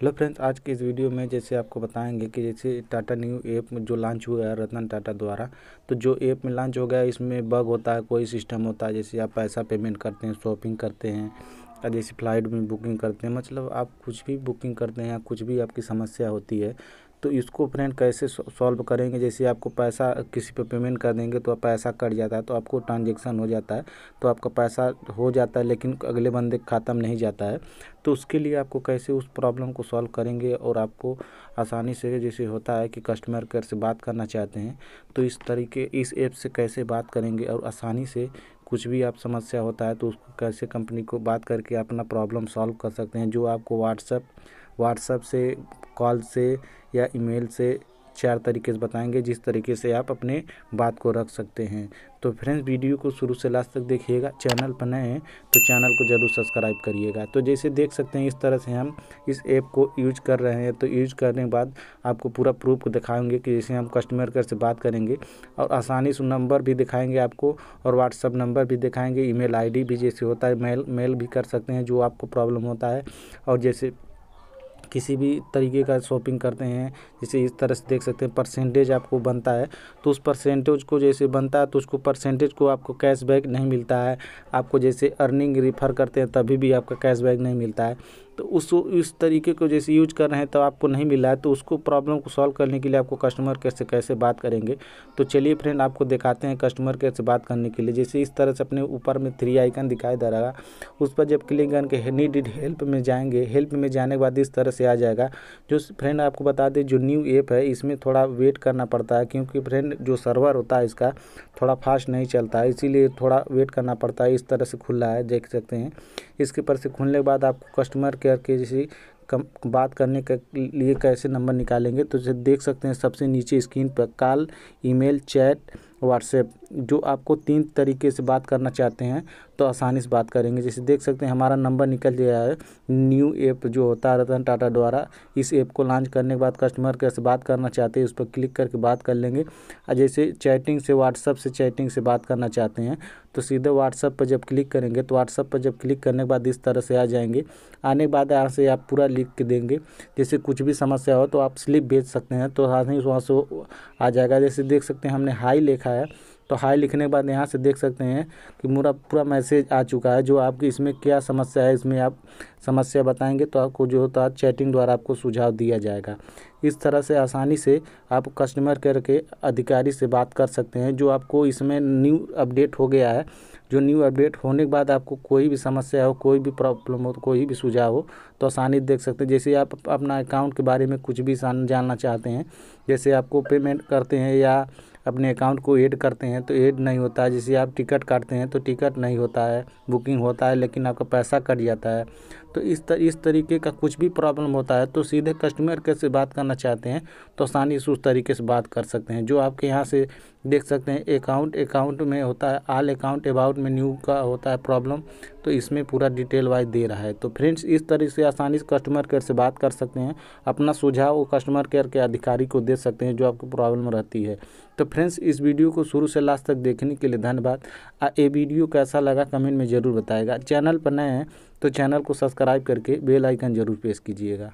hello friends आज के इस वीडियो में जैसे आपको बताएंगे कि जैसे टाटा न्यू ऐप जो लॉन्च हुआ है रतन टाटा द्वारा तो जो ऐप में लॉन्च हो गया इसमें बग होता है कोई सिस्टम होता है जैसे आप पैसा पेमेंट करते हैं शॉपिंग करते हैं या जैसे फ्लाइट में बुकिंग करते हैं मतलब आप कुछ भी बुकिंग करते हैं या कुछ भी आपकी समस्या होती है तो इसको फ्रेंड कैसे सॉल्व करेंगे जैसे आपको पैसा किसी पे पेमेंट कर देंगे तो पैसा कट जाता है तो आपको ट्रांजेक्शन हो जाता है तो आपका पैसा हो जाता है लेकिन अगले बंदे के खाता में नहीं जाता है तो उसके लिए आपको कैसे उस प्रॉब्लम को सॉल्व करेंगे और आपको आसानी से जैसे होता है कि कस्टमर केयर से बात करना चाहते हैं तो इस तरीके इस ऐप से कैसे बात करेंगे और आसानी से कुछ भी आप समस्या होता है तो उसको कैसे कंपनी को बात करके अपना प्रॉब्लम सॉल्व कर सकते हैं जो आपको व्हाट्सअप व्हाट्सअप से कॉल से या ईमेल से चार तरीके से बताएंगे जिस तरीके से आप अपने बात को रख सकते हैं तो फ्रेंड्स वीडियो को शुरू से लास्ट तक देखिएगा चैनल पर नए हैं तो चैनल को ज़रूर सब्सक्राइब करिएगा तो जैसे देख सकते हैं इस तरह से हम इस ऐप को यूज कर रहे हैं तो यूज करने के बाद आपको पूरा प्रूफ दिखाएंगे कि जैसे हम कस्टमर केयर से बात करेंगे और आसानी से नंबर भी दिखाएंगे आपको और व्हाट्सअप नंबर भी दिखाएंगे ई मेल भी जैसे होता है मेल मेल भी कर सकते हैं जो आपको प्रॉब्लम होता है और जैसे किसी भी तरीके का शॉपिंग करते हैं जैसे इस तरह से देख सकते हैं परसेंटेज आपको बनता है तो उस परसेंटेज को जैसे बनता है तो उसको परसेंटेज को आपको कैशबैक नहीं मिलता है आपको जैसे अर्निंग रिफ़र करते हैं तभी भी आपका कैशबैक नहीं मिलता है तो उस इस तरीके को जैसे यूज कर रहे हैं तो आपको नहीं मिला है तो उसको प्रॉब्लम को सॉल्व करने के लिए आपको कस्टमर केयर से कैसे बात करेंगे तो चलिए फ्रेंड आपको दिखाते हैं कस्टमर केयर से बात करने के लिए जैसे इस तरह से अपने ऊपर में थ्री आइकन दिखाई दे रहा है उस पर जब क्लिक करके नीडिड हेल्प में जाएंगे हेल्प में जाने के बाद इस तरह से आ जाएगा जो फ्रेंड आपको बता दें जो न्यू ऐप है इसमें थोड़ा वेट करना पड़ता है क्योंकि फ्रेंड जो सर्वर होता है इसका थोड़ा फास्ट नहीं चलता है इसीलिए थोड़ा वेट करना पड़ता है इस तरह से खुल रहा है देख सकते हैं इसके पर से खुलने के बाद आपको कस्टमर केयर शेयर के जैसे कम बात करने के लिए कैसे नंबर निकालेंगे तो जैसे देख सकते हैं सबसे नीचे स्क्रीन पर कॉल ईमेल चैट व्हाट्सएप जो आपको तीन तरीके से बात करना चाहते हैं तो आसानी से बात करेंगे जैसे देख सकते हैं हमारा नंबर निकल गया है न्यू ऐप जो होता है रतन टाटा द्वारा इस ऐप को लॉन्च करने के बाद कस्टमर केयर से बात करना चाहते हैं उस पर क्लिक करके बात कर लेंगे और जैसे चैटिंग से व्हाट्सअप से चैटिंग से बात करना चाहते हैं तो सीधे व्हाट्सअप पर जब क्लिक करेंगे तो व्हाट्सअप पर जब क्लिक करने के बाद इस तरह से आ जाएंगे आने के बाद यहाँ से आप पूरा लिख के देंगे जैसे कुछ भी समस्या हो तो आप स्लिप भेज सकते हैं तो हाँ वहाँ से आ जाएगा जैसे देख सकते हैं हमने हाई लिखा लिखा है तो हाई लिखने के बाद यहाँ से देख सकते हैं कि पूरा पूरा मैसेज आ चुका है जो आपकी इसमें क्या समस्या है इसमें आप समस्या बताएंगे तो आपको जो होता है चैटिंग द्वारा आपको सुझाव दिया जाएगा इस तरह से आसानी से आप कस्टमर केयर के अधिकारी से बात कर सकते हैं जो आपको इसमें न्यू अपडेट हो गया है जो न्यू अपडेट होने के बाद आपको कोई भी समस्या हो कोई भी प्रॉब्लम हो कोई भी सुझाव हो तो आसानी देख सकते हैं जैसे आप अपना अकाउंट के बारे में कुछ भी जानना चाहते हैं जैसे आपको पेमेंट करते हैं या अपने अकाउंट को ऐड करते हैं तो ऐड नहीं होता है जैसे आप टिकट काटते हैं तो टिकट नहीं होता है बुकिंग होता है लेकिन आपका पैसा कट जाता है तो इस तर, इस तरीके का कुछ भी प्रॉब्लम होता है तो सीधे कस्टमर के से बात करना चाहते हैं तो आसानी से उस तरीके से बात कर सकते हैं जो आपके यहाँ से देख सकते हैं अकाउंट अकाउंट में होता है आल अकाउंट अबाउट में न्यू का होता है प्रॉब्लम तो इसमें पूरा डिटेल वाइज दे रहा है तो फ्रेंड्स इस तरह से आसानी से कस्टमर केयर से बात कर सकते हैं अपना सुझाव वो कस्टमर केयर के अधिकारी को दे सकते हैं जो आपको प्रॉब्लम रहती है तो फ्रेंड्स इस वीडियो को शुरू से लास्ट तक देखने के लिए धन्यवाद ये वीडियो कैसा लगा कमेंट में ज़रूर बताएगा चैनल पर नए हैं तो चैनल को सब्सक्राइब करके बेल आइकन ज़रूर प्रेस कीजिएगा